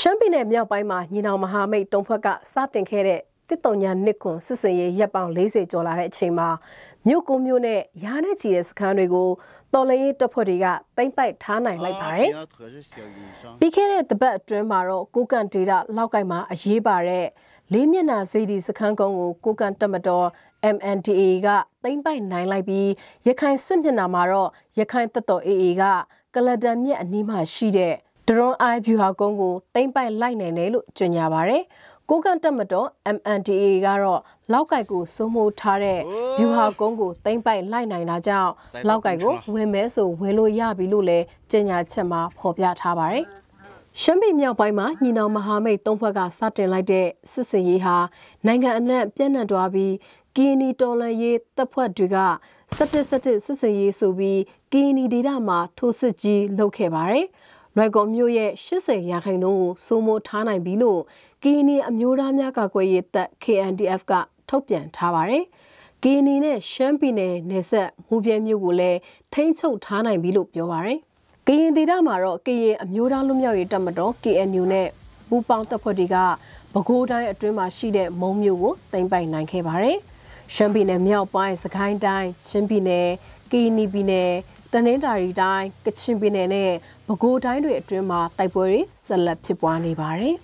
ရှမ်းပြည်နယ်မြောက်ပိုင်းမှာညီနောင်မဟာမိတ်တုံဖွဲ့ကစတင်ခဲ့တဲ့တစ်တုံညာနှစ်ခွန်စစ်စင်ရေးရပ်ပေါင်း40ကျော်လာတဲ့အချိန်မှာမြို့ကိုမြို့နဲ့ရားနဲ့ချီတဲ့စခန်းတွေကိုတော်လရေးတပ်ဖွဲ့တွေကသိမ့်ပိုက်ထားနိုင်လိုက်ပါတယ်။ပြီးခဲ့တဲ့တပတ်အတွင်းမှာတော့ကိုကန်ဒေတာလောက်ကိုက်မှာအရေးပါတဲ့လေးမျက်နှာစေတီစခန်းကုန်းကိုကိုကန်တက်မတော် MNDA ကသိမ့်ပိုက်နိုင်လိုက်ပြီးရခိုင်စစ်မျက်နှာမှာတော့ရခိုင်တပ်တော် AA ကကလဒန်မြက်အနီးမှာရှိတဲ့ဒရွန် I ဖြူဟာကုန်းကိုတိမ့်ပိုက်လိုက်နိုင်တယ်လို့ကြေညာပါရယ်ကိုကန်တက်မတော် MNDAA ကတော့လောက်ကိုက်ကိုစိုးမိုးထားတဲ့ဖြူဟာကုန်းကိုတိမ့်ပိုက်လိုက်နိုင်တာကြောင့်လောက်ကိုက်ကိုဝင်မဲဆိုဝင်လို့ရပြီလို့လည်းကြေညာချက်မှာဖော်ပြထားပါရယ်ရှမ်းပြည်မြောက်ပိုင်းမှာညီနောင်မဟာမိတ်သုံးဘက်ကစတင်လိုက်တဲ့စစ်စင်ရေးဟာနိုင်ငံအနှံ့ပြန့်နှံ့သွားပြီးကီနီတော်လန်ရေးတပ်ဖွဲ့တွေက17 17စစ်စင်ရေးဆိုပြီးကီနီဒေတာမှာထိုးစစ်ကြီးလုပ်ခဲ့ပါတယ်။လွိုင်ကော်မြို့ရဲ့80ရာခိုင်နှုန်းကိုစိုးမိုးထားနိုင်ပြီလို့ကီနီ အမျိုးသားများကာကွယ်ရေးတပ် KNDF ကထုတ်ပြန်ထားပါတယ်။ကီနီနဲ့ရှမ်းပြည်နယ်နယ်စပ်မူပြဲမြို့ကိုလည်းထိန်းချုပ်ထားနိုင်ပြီလို့ပြောပါတယ်။ကရင်ဒေသမှာတော့ကရင်အမျိုးသားလူမျိုးရေးတပ်မတော် KNU နဲ့ပူးပေါင်းတပ်ဖွဲ့တွေကပဲခူးတိုင်းအတွင်းမှာရှိတဲ့မုံမြို့ကိုသိမ်းပိုက်နိုင်ခဲ့ပါတယ်။ရှမ်းပြည်နယ်မြောက်ပိုင်းစကိုင်းတိုင်းချင်းပြည်နယ်ကီနီပြည်နယ်တနင်္သာရီတိုင်းကချင်ပြည်နယ်နဲ့ပဲခူးတိုင်းတွေအတွင်းမှာတိုက်ပွဲတွေဆက်လက်ဖြစ်ပွားနေပါတယ်